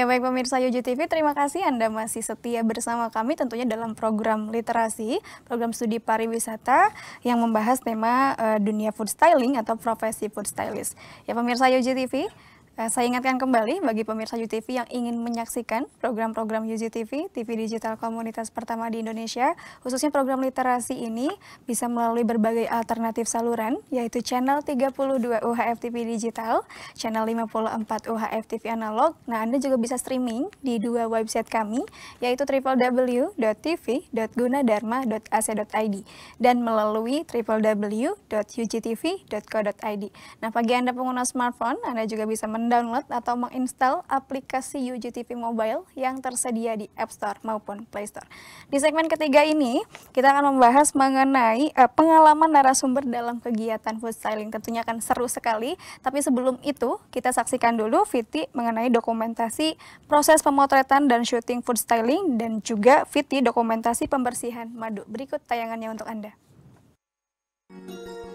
Ya baik pemirsa Yuji TV, terima kasih Anda masih setia bersama kami tentunya dalam program literasi, program studi pariwisata yang membahas tema uh, dunia food styling atau profesi food stylist. Ya pemirsa Yuji TV, Eh, saya ingatkan kembali bagi pemirsa UTV yang ingin menyaksikan program-program UGTV, TV digital komunitas pertama di Indonesia, khususnya program literasi ini bisa melalui berbagai alternatif saluran, yaitu channel 32 UHF TV digital, channel 54 UHF TV analog. Nah, Anda juga bisa streaming di dua website kami, yaitu www.tv.gunadarma.ac.id dan melalui www.ugtv.co.id. Nah, bagi Anda pengguna smartphone, Anda juga bisa men mendownload atau menginstal aplikasi UGTV Mobile yang tersedia di App Store maupun Play Store. Di segmen ketiga ini, kita akan membahas mengenai uh, pengalaman narasumber dalam kegiatan food styling. Tentunya akan seru sekali, tapi sebelum itu kita saksikan dulu Viti mengenai dokumentasi proses pemotretan dan syuting food styling dan juga Viti dokumentasi pembersihan madu. Berikut tayangannya untuk Anda. Thank you.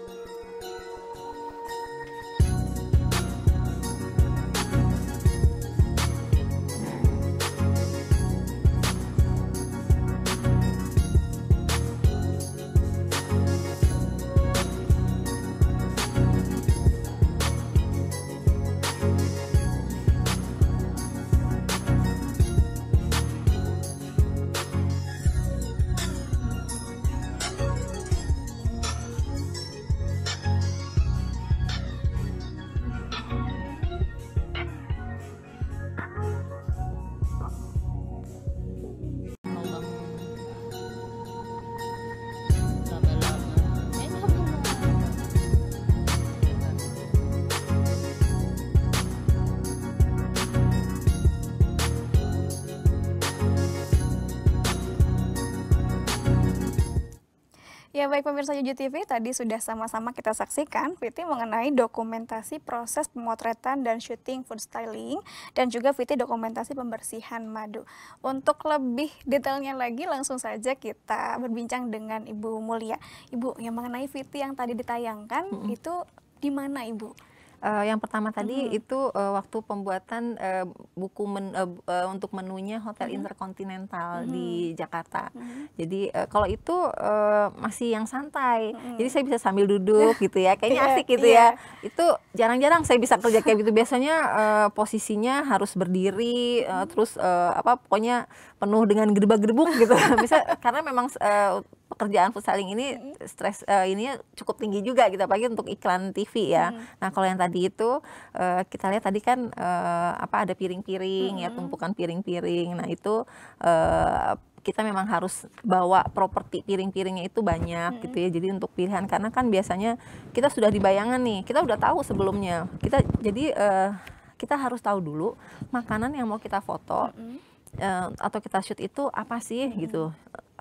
baik pemirsa Yuji TV, tadi sudah sama-sama kita saksikan Fiti mengenai dokumentasi proses pemotretan dan syuting food styling dan juga Fiti dokumentasi pembersihan madu. Untuk lebih detailnya lagi, langsung saja kita berbincang dengan Ibu Mulia. Ibu, yang mengenai Fiti yang tadi ditayangkan mm -hmm. itu di mana Ibu? Uh, yang pertama tadi hmm. itu uh, waktu pembuatan uh, buku men, uh, uh, untuk menunya Hotel hmm. Interkontinental hmm. di Jakarta. Hmm. Jadi uh, kalau itu uh, masih yang santai. Hmm. Jadi saya bisa sambil duduk gitu ya. Kayaknya yeah, asik gitu yeah. ya. Itu jarang-jarang saya bisa kerja kayak gitu. Biasanya uh, posisinya harus berdiri uh, terus uh, apa pokoknya penuh dengan gerba-gerbuk gitu. bisa karena memang uh, pekerjaan food selling ini stres uh, ini cukup tinggi juga gitu pagi untuk iklan TV ya. Hmm. Nah, kalau yang tadi itu uh, kita lihat tadi kan uh, apa ada piring-piring hmm. ya, tumpukan piring-piring. Nah, itu uh, kita memang harus bawa properti piring-piringnya itu banyak hmm. gitu ya. Jadi untuk pilihan karena kan biasanya kita sudah dibayangkan nih, kita udah tahu sebelumnya. Kita jadi uh, kita harus tahu dulu makanan yang mau kita foto. Hmm. Uh, atau kita shoot itu apa sih hmm. gitu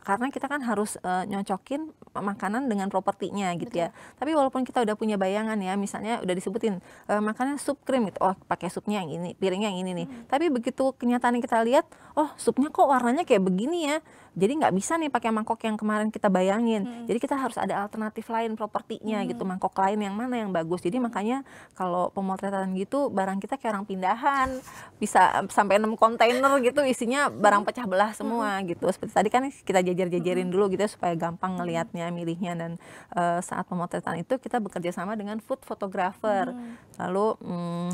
karena kita kan harus uh, eh, nyocokin makanan dengan propertinya gitu ya. Betul. ya tapi walaupun kita udah punya bayangan ya misalnya udah disebutin uh, makanan sup krim gitu oh pakai supnya yang ini piringnya yang ini nih hmm. tapi begitu kenyataan yang kita lihat oh supnya kok warnanya kayak begini ya jadi nggak bisa nih pakai mangkok yang kemarin kita bayangin hmm. jadi kita harus ada alternatif lain propertinya gitu. hmm. gitu mangkok lain yang mana yang bagus jadi hmm. makanya kalau pemotretan gitu barang kita kayak orang pindahan bisa eh, sampai enam kontainer gitu isinya barang hmm. pecah belah semua hmm. gitu seperti tadi kan kita jajar-jajarin hmm. dulu gitu ya, supaya gampang ngelihatnya milihnya dan uh, saat pemotretan itu kita bekerja sama dengan food photographer hmm. lalu hmm,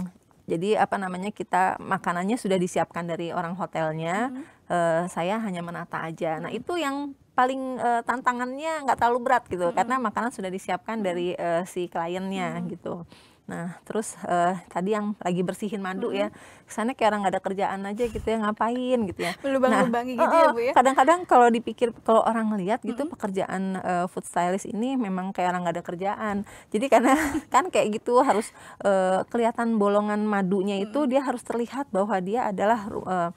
jadi apa namanya kita makanannya sudah disiapkan dari orang hotelnya. Hmm. Uh, saya hanya menata aja. Hmm. Nah mm-hmm. itu yang paling uh, tantangannya nggak terlalu berat gitu hmm. karena makanan sudah disiapkan mm-hmm. dari uh, si kliennya hmm. gitu. Nah, terus uh, tadi yang lagi bersihin madu mm -hmm. ya, kesannya kayak orang nggak ada kerjaan aja gitu ya, ngapain gitu ya. Berlubang-lubangi nah, gitu oh, ya, Bu ya. Kadang-kadang kalau dipikir kalau orang ngeliat gitu -hmm. pekerjaan uh, food stylist ini memang kayak orang nggak ada kerjaan. Jadi karena kan kayak gitu harus uh, kelihatan bolongan madunya itu -hmm. dia harus terlihat bahwa dia adalah uh,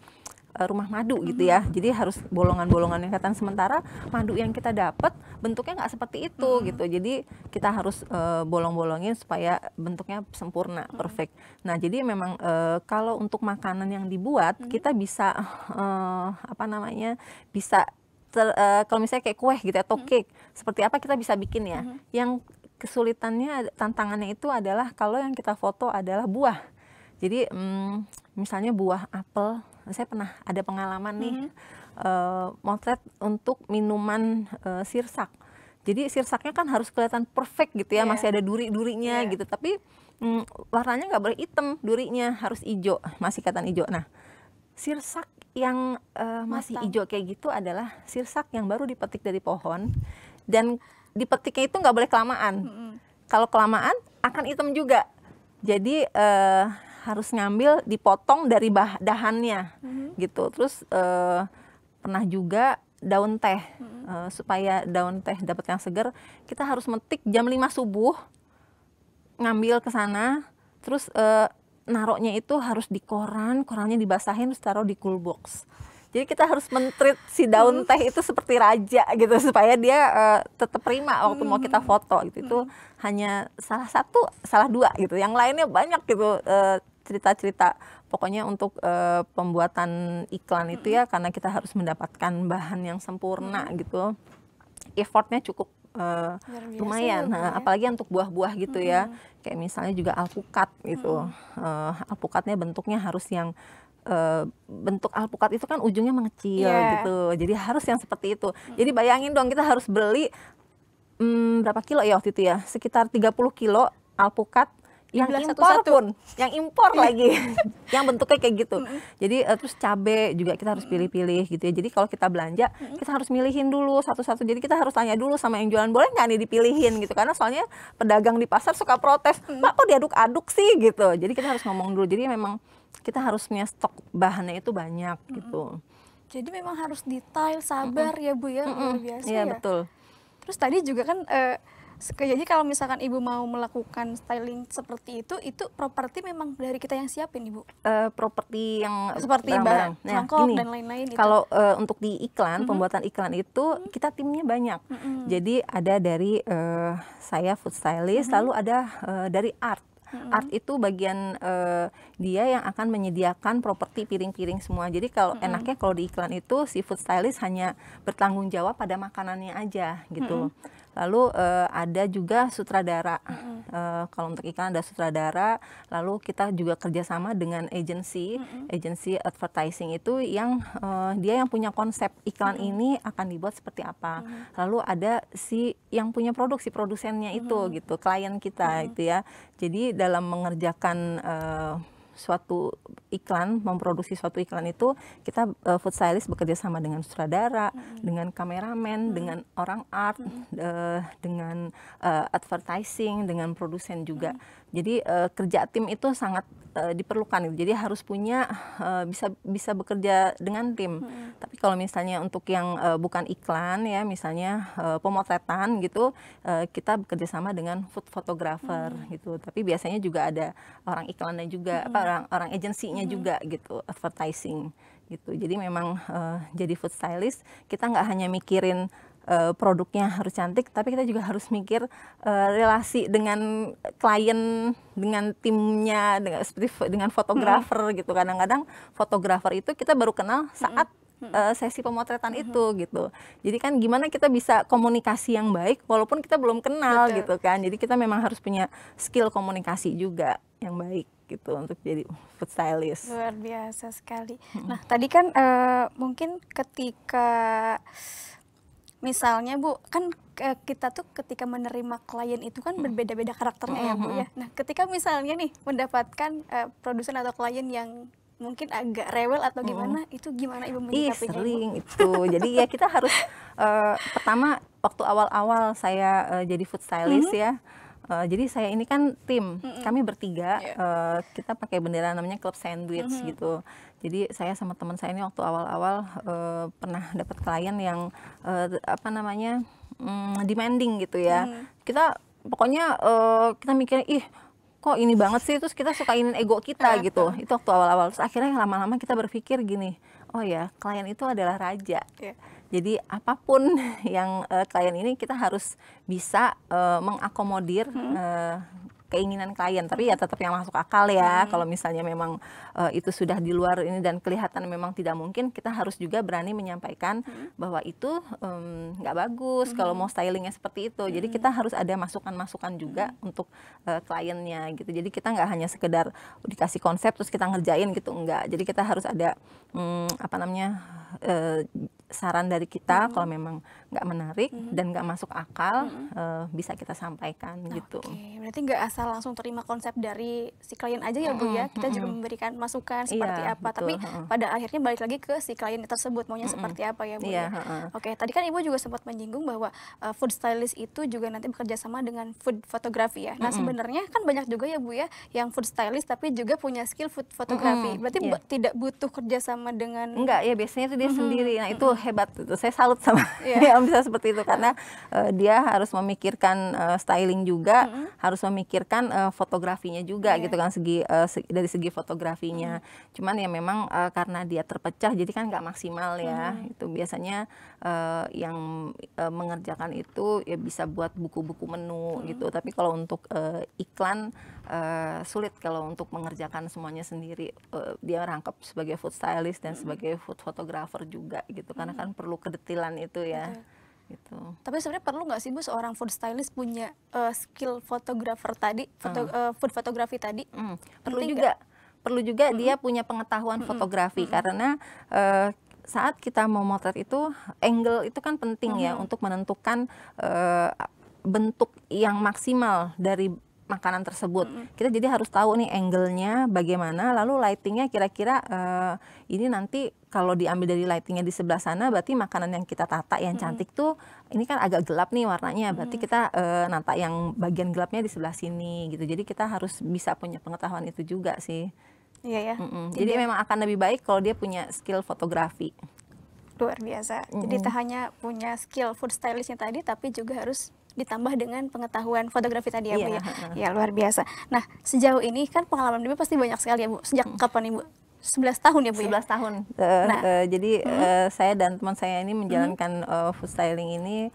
Eh, rumah madu gitu mm-hmm. ya. Jadi harus bolongan-bolongan yang kelihatan sementara madu yang kita dapat bentuknya nggak seperti itu hmm. gitu. Jadi kita harus uh, bolong-bolongin supaya bentuknya sempurna, hmm. perfect. Nah, jadi memang uh, kalau untuk makanan yang dibuat hmm. kita bisa uh, apa namanya? bisa uh, kalau misalnya kayak kue gitu ya atau mm-hmm. cake seperti apa kita bisa bikin ya. Hmm. Yang kesulitannya tantangannya itu adalah kalau yang kita foto adalah buah. Jadi hmm, misalnya buah apel saya pernah ada pengalaman nih mm -hmm. uh, motret untuk minuman uh, sirsak jadi sirsaknya kan harus kelihatan perfect gitu ya yeah. masih ada duri-durinya yeah. gitu tapi mm, warnanya nggak boleh hitam durinya harus hijau masih katan hijau nah sirsak yang uh, masih hijau kayak gitu adalah sirsak yang baru dipetik dari pohon dan dipetiknya itu nggak boleh kelamaan. -hmm. Kalau kelamaan akan hitam juga. Jadi uh, harus ngambil dipotong dari bah dahannya hmm gitu terus uh, pernah juga daun teh mm-hmm. uh, supaya daun teh dapat yang segar kita harus metik jam 5 subuh ngambil ke sana terus uh, naroknya itu harus di koran korannya dibasahin terus taruh di cool box jadi kita harus mentrit si daun mm-hmm. teh itu seperti raja gitu supaya dia uh, tetap prima waktu mau kita mm-hmm. foto gitu. Itu mm-hmm. hanya salah satu, salah dua gitu. Yang lainnya banyak gitu uh, cerita-cerita pokoknya untuk uh, pembuatan iklan itu ya karena kita harus mendapatkan bahan yang sempurna hmm gitu effortnya cukup uh, lumayan nah, ya. apalagi untuk buah-buah gitu hmm ya kayak misalnya juga alpukat gitu hmm uh, alpukatnya bentuknya harus yang Uh, bentuk alpukat itu kan ujungnya mengecil yeah. gitu, jadi harus yang seperti itu. Jadi bayangin dong kita harus beli um, berapa kilo ya waktu itu ya sekitar 30 kilo alpukat yang impor pun, yang impor iya. lagi, yang bentuknya kayak gitu. Mm -hmm. Jadi uh, terus cabe juga kita harus pilih-pilih gitu ya. Jadi kalau kita belanja, mm -hmm. kita harus milihin dulu satu-satu. Jadi kita harus tanya dulu sama yang jualan boleh nggak nih dipilihin gitu. Karena soalnya pedagang di pasar suka protes, mm -hmm. mbak kok diaduk-aduk sih gitu. Jadi kita harus ngomong dulu. Jadi memang kita harus punya stok bahannya itu banyak mm -hmm. gitu. Jadi memang harus detail, sabar mm -hmm. ya bu ya, mm -hmm. luar biasa iya, ya. Iya betul. Terus tadi juga kan. Uh, jadi kalau misalkan ibu mau melakukan styling seperti itu, itu properti memang dari kita yang siapin ibu. Uh, properti yang seperti barang, barang. Nah, dan lain-lain. Gitu. Kalau uh, untuk di iklan, mm -hmm. pembuatan iklan itu mm -hmm. kita timnya banyak. Mm -hmm. Jadi ada dari uh, saya food stylist, mm -hmm. lalu ada uh, dari art. Art itu bagian uh, dia yang akan menyediakan properti piring-piring semua. Jadi kalau mm -hmm. enaknya kalau di iklan itu si food stylist hanya bertanggung jawab pada makanannya aja gitu. Mm -hmm lalu uh, ada juga sutradara mm -hmm. uh, kalau untuk iklan ada sutradara lalu kita juga kerjasama dengan agensi mm -hmm. agensi advertising itu yang uh, dia yang punya konsep iklan mm -hmm. ini akan dibuat seperti apa mm -hmm. lalu ada si yang punya produk si produsennya itu mm -hmm. gitu klien kita mm -hmm. itu ya jadi dalam mengerjakan uh, suatu iklan, memproduksi suatu iklan itu kita uh, food stylist bekerja sama dengan sutradara, hmm. dengan kameramen, hmm. dengan orang art, hmm. uh, dengan uh, advertising, dengan produsen juga. Hmm. Jadi uh, kerja tim itu sangat Eh, diperlukan gitu. Jadi harus punya uh, bisa bisa bekerja dengan tim. Hmm. Tapi kalau misalnya untuk yang uh, bukan iklan ya, misalnya uh, pemotretan gitu, uh, kita bekerja sama dengan food photographer hmm. gitu. Tapi biasanya juga ada orang iklannya juga, hmm. apa orang orang agensinya hmm. juga gitu, advertising gitu. Jadi memang uh, jadi food stylist kita nggak hanya mikirin Eh, produknya harus cantik, tapi kita juga harus mikir uh, relasi dengan klien, dengan timnya, dengan seperti dengan fotografer -hmm. gitu. Kadang-kadang fotografer itu kita baru kenal saat -hmm. sesi pemotretan itu gitu. Jadi kan gimana kita bisa komunikasi yang baik walaupun kita belum kenal Betul. gitu kan. Jadi kita memang harus punya skill komunikasi juga yang baik gitu untuk jadi food stylist. Luar biasa sekali. Nah, tadi kan uh, mungkin ketika misalnya Bu, kan kita tuh ketika menerima klien itu kan hmm. berbeda-beda karakternya ya Bu hmm, ya. Hmm, nah, ketika misalnya nih mendapatkan uh, produsen atau klien yang mungkin agak rewel atau gimana hmm. itu gimana ibu menyikapinya? Ih, sering ibu? itu. jadi ya kita harus uh, pertama waktu awal-awal saya uh, jadi food stylist hmm. ya Eh, jadi saya ini kan tim, mm -hmm. kami bertiga yeah. Iya. uh, kita pakai bendera namanya klub sandwich mm -hmm. gitu. Jadi saya sama teman saya ini waktu awal-awal uh, pernah dapat klien yang uh, apa namanya um, demanding gitu ya. Mm. Kita pokoknya uh, kita mikir ih kok ini banget sih terus kita sukain ego kita gitu. Itu waktu awal-awal. Terus akhirnya lama-lama kita berpikir gini, oh ya klien itu adalah raja. Yeah jadi apapun yang uh, klien ini kita harus bisa uh, mengakomodir hmm. uh, keinginan klien tapi ya tetap yang masuk akal ya hmm. kalau misalnya memang uh, itu sudah di luar ini dan kelihatan memang tidak mungkin kita harus juga berani menyampaikan hmm. bahwa itu mmm, nggak um, bagus hmm. kalau mau stylingnya seperti itu hmm. jadi kita harus ada masukan-masukan juga hmm. untuk uh, kliennya gitu jadi kita nggak hanya sekedar dikasih konsep terus kita ngerjain gitu enggak jadi kita harus ada hmm, apa namanya eh, saran dari kita mm -hmm. kalau memang nggak menarik mm -hmm. dan nggak masuk akal mm -hmm. eh, bisa kita sampaikan okay. gitu. Berarti nggak asal langsung terima konsep dari si klien aja ya mm -hmm. Bu ya. Kita mm -hmm. juga memberikan masukan iya, seperti yeah, apa. Betul. Tapi mm -hmm. pada akhirnya balik lagi ke si klien tersebut maunya mm -hmm. seperti apa ya Bu yeah, ya. Mm -hmm. Oke, tadi kan Ibu juga sempat menyinggung bahwa uh, food stylist itu juga nanti bekerja sama dengan food fotografi ya. Nah, mm -hmm. sebenarnya kan banyak juga ya Bu ya yang food stylist tapi juga punya skill food fotografi. Mm -hmm. Berarti yeah. tidak butuh kerjasama sama dengan enggak ya biasanya itu dia mm -hmm. sendiri nah itu mm -hmm. hebat itu saya salut sama yeah. yang bisa seperti itu karena uh, dia harus memikirkan uh, styling juga mm -hmm. harus memikirkan uh, fotografinya juga yeah. gitu kan segi uh, dari segi fotografinya mm -hmm. cuman ya memang uh, karena dia terpecah jadi kan nggak maksimal ya mm -hmm. itu biasanya uh, yang uh, mengerjakan itu ya bisa buat buku-buku menu mm -hmm. gitu tapi kalau untuk uh, iklan Eh, sulit kalau untuk mengerjakan semuanya sendiri. Uh, dia rangkap sebagai food stylist dan mm -hmm. sebagai food photographer juga gitu, mm -hmm. karena kan perlu kedetilan itu ya. Okay. Gitu. Tapi sebenarnya perlu nggak sih bu seorang food stylist punya uh, skill fotografer tadi, foto, mm. uh, food fotografi tadi? Mm. Perlu juga, perlu juga mm -hmm. dia punya pengetahuan -hmm. fotografi -hmm. karena uh, saat kita mau motret itu angle itu kan penting -hmm. ya untuk menentukan uh, bentuk yang maksimal dari makanan tersebut. Mm Kita jadi harus tahu nih angle-nya bagaimana, lalu lightingnya kira-kira uh, ini nanti kalau diambil dari lightingnya di sebelah sana, berarti makanan yang kita tata yang cantik mm tuh ini kan agak gelap nih warnanya, berarti mm kita uh, eh, nata yang bagian gelapnya di sebelah sini gitu. Jadi kita harus bisa punya pengetahuan itu juga sih. Iya ya. Mm -mm. Jadi, Jadi memang akan lebih baik kalau dia punya skill fotografi. Luar biasa. Mm -hmm. Jadi tak hanya punya skill food stylistnya tadi, tapi juga harus ditambah dengan pengetahuan fotografi tadi ya Bu iya, ya. Ya luar biasa. Nah, sejauh ini kan pengalaman Ibu pasti banyak sekali ya Bu. Sejak hmm. kapan Ibu 11 tahun ya Bu 11 ya? tahun. Uh, nah. uh, jadi -hmm. uh, saya dan teman saya ini mm-hmm. menjalankan -hmm. uh, food styling ini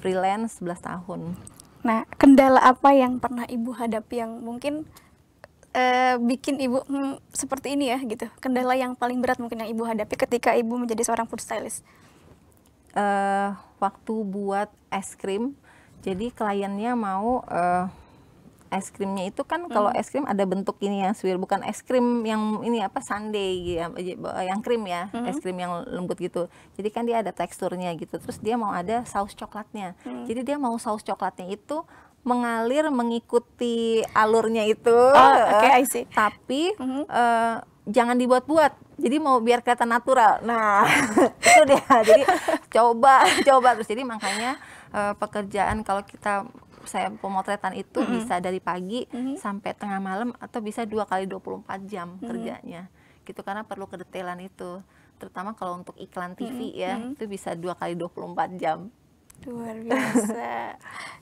freelance 11 tahun. Nah, kendala apa yang pernah Ibu hadapi yang mungkin uh, bikin Ibu hmm, seperti ini ya gitu? Kendala yang paling berat mungkin yang Ibu hadapi ketika Ibu menjadi seorang food stylist? Uh, waktu buat es krim jadi kliennya mau uh, es krimnya itu kan hmm. kalau es krim ada bentuk ini yang swirl bukan es krim yang ini apa sundae gitu ya, eh, eh, yang krim ya hmm. es krim yang lembut gitu jadi kan dia ada teksturnya gitu terus dia mau ada saus coklatnya hmm. jadi dia mau saus coklatnya itu mengalir mengikuti alurnya itu oh, okay, I tapi hmm. uh, jangan dibuat-buat jadi mau biar kelihatan natural nah itu dia jadi coba coba terus jadi makanya uh, pekerjaan kalau kita saya pemotretan itu mm -hmm. bisa dari pagi mm -hmm. sampai tengah malam atau bisa dua kali 24 jam mm -hmm. kerjanya gitu karena perlu kedetailan itu terutama kalau untuk iklan TV mm -hmm. ya mm -hmm. itu bisa dua kali 24 jam luar biasa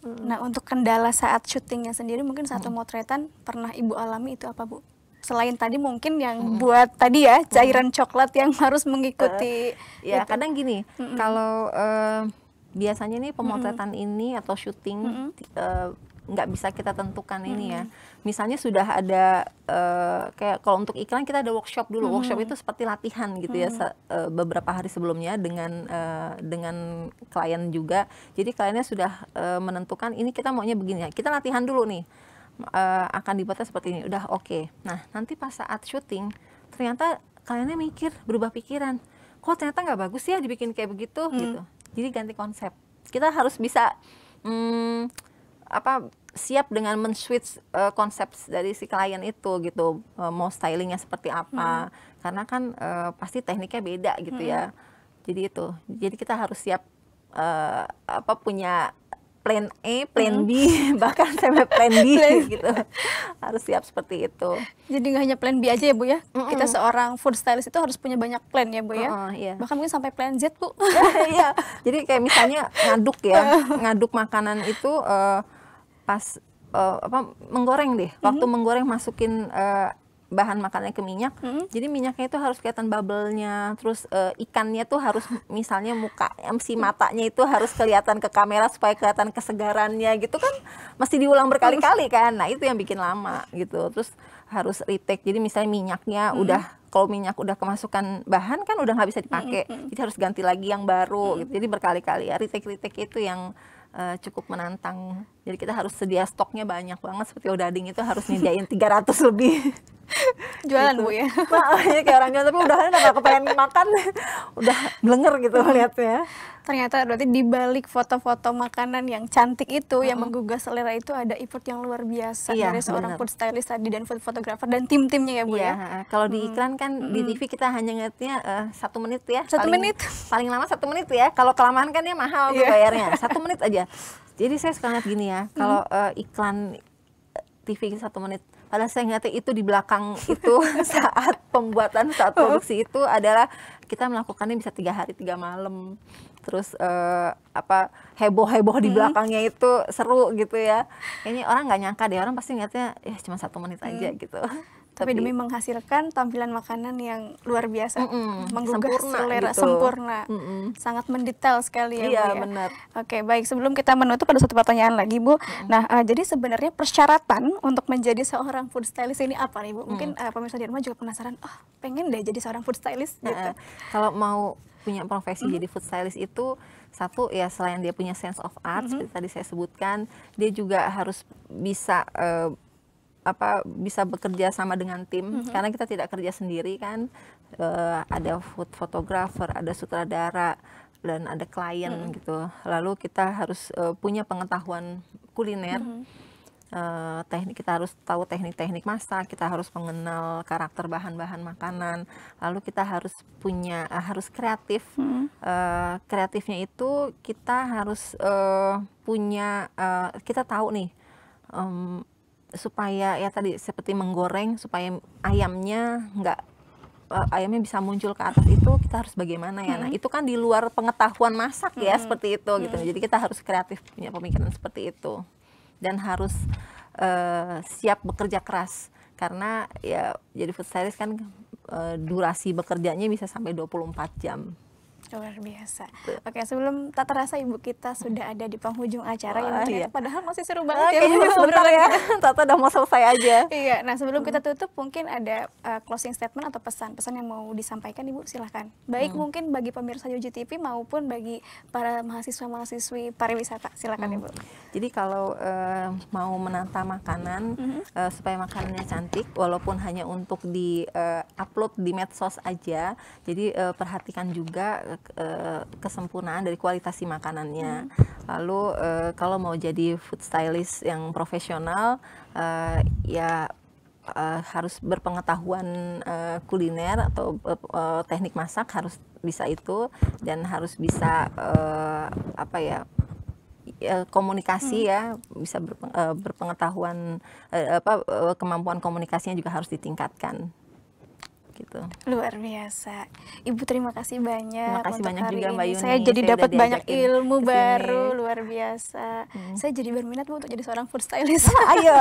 mm. nah untuk kendala saat syutingnya sendiri mungkin satu motretan mm -hmm. pernah ibu alami itu apa bu selain tadi mungkin yang mm buat tadi ya cairan mm coklat yang harus mengikuti uh, ya itu. kadang gini mm -hmm. kalau uh, biasanya nih pemotretan mm -hmm. ini atau syuting mm -hmm. uh, bisa kita tentukan hmm. ini ya. Misalnya sudah ada uh, kayak kalau untuk iklan kita ada workshop dulu. Hmm. Workshop itu seperti latihan gitu hmm. ya uh, beberapa hari sebelumnya dengan uh, dengan klien juga. Jadi kliennya sudah uh, menentukan ini kita maunya begini ya. Kita latihan dulu nih. Uh, akan dibuatnya seperti ini. Udah oke. Okay. Nah, nanti pas saat syuting ternyata kliennya mikir, berubah pikiran. Kok ternyata nggak bagus ya dibikin kayak begitu hmm. gitu mm. Jadi ganti konsep. Kita harus bisa hmm, apa siap dengan men-switch uh, konsep dari si klien itu gitu. Uh, mau stylingnya seperti apa. Hmm. Karena kan uh, pasti tekniknya beda gitu hmm. ya. Mm-hmm. Jadi itu. Jadi kita harus siap uh, apa punya plan A, plan hmm. B, bahkan sampai plan D gitu. Harus siap seperti itu. Jadi nggak hanya plan B aja ya Bu ya. Mm -mm. Kita seorang food stylist itu harus punya banyak plan ya Bu ya. Mm -mm, iya. Bahkan mungkin sampai plan Z Bu. Iya. Jadi kayak misalnya ngaduk ya, ngaduk makanan itu uh, pas uh, apa menggoreng deh. Waktu mm -hmm. menggoreng masukin uh, bahan makannya ke minyak. Hmm. Jadi minyaknya itu harus kelihatan bubble-nya. Terus uh, ikannya tuh harus misalnya muka si hmm. matanya itu harus kelihatan ke kamera supaya kelihatan kesegarannya gitu kan mesti diulang berkali-kali hmm. kan. Nah, itu yang bikin lama gitu. Terus harus retake. Jadi misalnya minyaknya hmm. udah kalau minyak udah kemasukan bahan kan udah nggak bisa dipakai. Hmm. hmm. Jadi harus ganti lagi yang baru hmm. gitu. Jadi berkali-kali ya retake-retake itu yang uh, cukup menantang. Jadi kita harus sedia stoknya banyak banget seperti odading itu harus nyediain 300 lebih jualan gitu. bu ya nah, iya, kayak orang jualan tapi udah nggak kepengen makan udah blenger gitu hmm. liatnya ya. ternyata berarti di balik foto-foto makanan yang cantik itu mm-hmm. yang hmm. menggugah selera itu ada effort yang luar biasa iya, dari seorang bener. food stylist tadi dan food photographer dan tim-timnya ya bu iya, ya kalau di hmm. iklan kan mm-hmm. di TV kita hanya ngetnya uh, eh, satu menit ya satu paling, menit paling lama satu menit ya kalau kelamaan kan ya mahal yeah. Iya. bayarnya satu menit aja jadi saya suka ngeliat gini ya kalau mm-hmm. uh, iklan TV satu menit padahal saya ngeliatnya itu di belakang itu saat pembuatan saat oh. produksi itu adalah kita melakukannya bisa tiga hari tiga malam terus uh, apa heboh heboh di hmm. belakangnya itu seru gitu ya ini orang nggak nyangka deh orang pasti ngeliatnya ya cuma satu menit aja hmm. gitu tapi, tapi demi menghasilkan tampilan makanan yang luar biasa, mm -mm, menggugah sempurna, selera gitu. sempurna, mm -mm. sangat mendetail sekali ya. Iya Bu, ya. benar. Oke baik sebelum kita menutup ada satu pertanyaan lagi Bu. Mm -hmm. Nah uh, jadi sebenarnya persyaratan untuk menjadi seorang food stylist ini apa nih Bu? Mm. Mungkin mm. uh, pemirsa di rumah juga penasaran, oh pengen deh jadi seorang food stylist nah, gitu. Kalau mau punya profesi mm -hmm. jadi food stylist itu satu ya selain dia punya sense of art mm -hmm. seperti tadi saya sebutkan, dia juga harus bisa uh, apa bisa bekerja sama dengan tim mm -hmm. karena kita tidak kerja sendiri kan uh, ada food photographer ada sutradara dan ada klien mm -hmm. gitu lalu kita harus uh, punya pengetahuan kuliner mm -hmm. uh, teknik kita harus tahu teknik-teknik masak kita harus mengenal karakter bahan-bahan makanan lalu kita harus punya uh, harus kreatif mm -hmm. uh, kreatifnya itu kita harus uh, punya uh, kita tahu nih um, supaya ya tadi seperti menggoreng supaya ayamnya nggak eh, ayamnya bisa muncul ke atas itu kita harus bagaimana ya nah, hmm. nah itu kan di luar pengetahuan masak ya hmm. seperti itu gitu hmm. jadi kita harus kreatif punya pemikiran seperti itu dan harus uh, siap bekerja keras karena ya jadi food stylist kan uh, durasi bekerjanya bisa sampai 24 jam Luar biasa. Iya. Oke, sebelum tak terasa ibu kita sudah ada di penghujung acara oh, yang iya. padahal masih seru banget Oke, ya. Ibu sebentar ya. Tata udah mau selesai aja. iya, nah sebelum kita tutup mungkin ada uh, closing statement atau pesan-pesan yang mau disampaikan Ibu silahkan. Baik hmm. mungkin bagi pemirsa UGTV maupun bagi para mahasiswa-mahasiswi pariwisata. Silakan hmm. Ibu. Jadi kalau uh, mau menata makanan hmm. uh, supaya makanannya cantik walaupun hanya untuk di uh, upload di medsos aja. Jadi uh, perhatikan juga Eh, kesempurnaan dari kualitas si makanannya. Hmm. Lalu uh, kalau mau jadi food stylist yang profesional uh, ya uh, harus berpengetahuan uh, kuliner atau uh, teknik masak harus bisa itu dan harus bisa uh, apa ya, ya komunikasi hmm. ya bisa berpengetahuan apa kemampuan komunikasinya juga harus ditingkatkan gitu. Luar biasa. Ibu terima kasih banyak. Terima kasih banyak juga ini. Mbak Yuni. Saya jadi dapat banyak ilmu kesini. baru luar biasa. Hmm. Saya jadi berminat Bu untuk jadi seorang food stylist. Ah, ayo.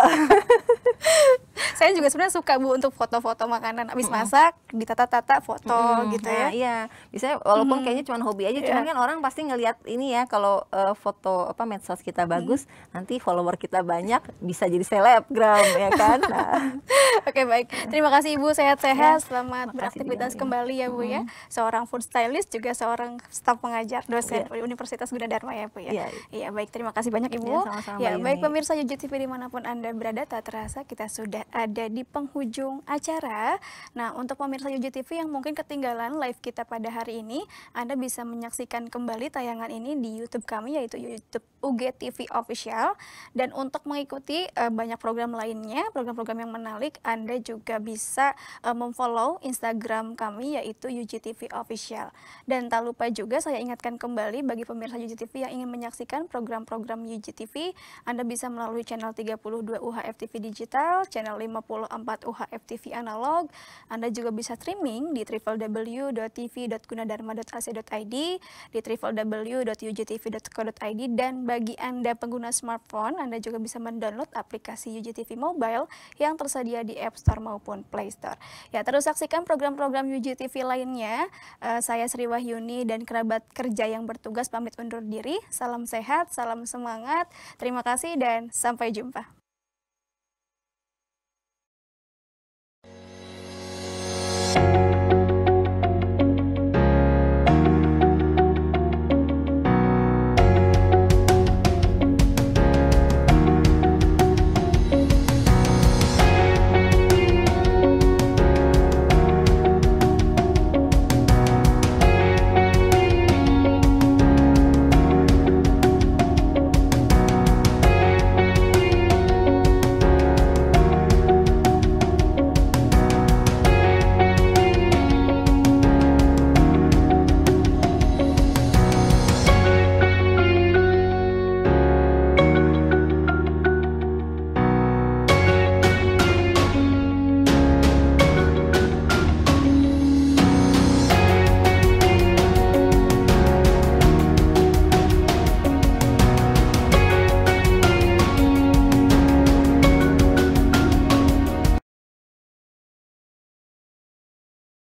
saya juga sebenarnya suka Bu untuk foto-foto makanan abis hmm. masak, ditata-tata foto hmm. hmm. gitu nah, ya. Nah, iya. Bisa walaupun hmm. kayaknya cuma hobi aja, iya. cuman yeah. kan orang pasti ngelihat ini ya kalau uh, foto apa medsos kita hmm. bagus, hmm. nanti follower kita banyak bisa jadi selebgram ya kan. Nah. Oke, okay, baik. Terima kasih Ibu sehat-sehat. Ya selamat beraktivitas ya. kembali ya Bu hmm. ya. Seorang food stylist juga seorang staf pengajar dosen yeah. Universitas Gunadarma ya Bu ya. Iya, yeah. baik terima kasih banyak Ibu. Iya, ya, sama -sama ya baik pemirsa Yuju TV dimanapun Anda berada tak terasa kita sudah ada di penghujung acara. Nah, untuk pemirsa Yuju TV yang mungkin ketinggalan live kita pada hari ini, Anda bisa menyaksikan kembali tayangan ini di YouTube kami yaitu YouTube ugtv Official dan untuk mengikuti uh, banyak program lainnya, program-program yang menarik, Anda juga bisa uh, memfollow Instagram kami yaitu UGTV Official. Dan tak lupa juga saya ingatkan kembali bagi pemirsa UGTV yang ingin menyaksikan program-program UGTV, Anda bisa melalui channel 32 UHF TV Digital, channel 54 UHF TV Analog. Anda juga bisa streaming di www.tv.gunadarma.ac.id, di www.ugtv.co.id, dan bagi Anda pengguna smartphone, Anda juga bisa mendownload aplikasi UGTV Mobile yang tersedia di App Store maupun Play Store. Ya, terus saksikan Saksikan program-program UGTV lainnya. Eh, saya Sri Wahyuni dan kerabat kerja yang bertugas pamit undur diri. Salam sehat, salam semangat. Terima kasih dan sampai jumpa.